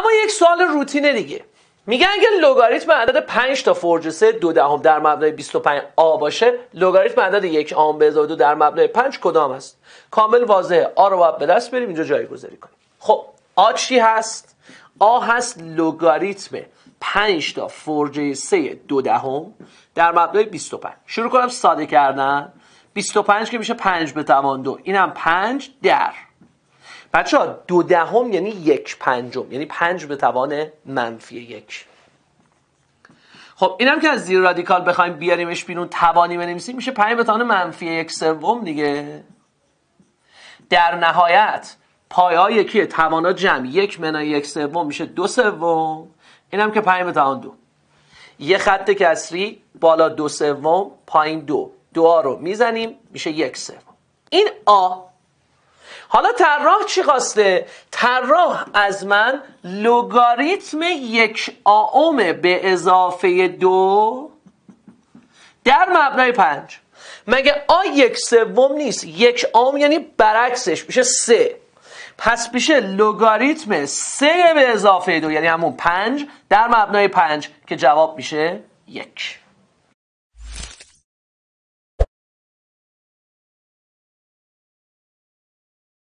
اما یک سوال روتینه دیگه میگن که لگاریتم عدد 5 تا فرج 3 دو دهم در مبنای 25 آ باشه لگاریتم عدد یک آم به ازای دو در مبنای 5 کدام است کامل واضحه آ رو باید به دست بریم اینجا جایگذاری کنیم خب آ چی هست آ هست لگاریتم 5 تا فرج 3 دو دهم در مبنای 25 شروع کنم ساده کردن 25 که میشه 5 به توان دو اینم 5 در بچه ها دو دهم یعنی یک پنجم یعنی پنج به توان منفی یک خب اینم که از زیر رادیکال بخوایم بیاریمش بیرون توانی بنویسیم میشه پنج به توان منفی یک سوم دیگه در نهایت پای ها یکیه توانا جمع یک منای یک سوم میشه دو سوم اینم که پنج به توان دو یه خط کسری بالا دو سوم پایین دو دو رو میزنیم میشه یک سوم این آ حالا طراح چی خواسته طراح از من لوگاریتم یک آوم به اضافه دو در مبنای پنج مگه آ یک سوم نیست یک آم یعنی برعکسش میشه سه پس میشه لوگاریتم سه به اضافه دو یعنی همون پنج در مبنای پنج که جواب میشه یک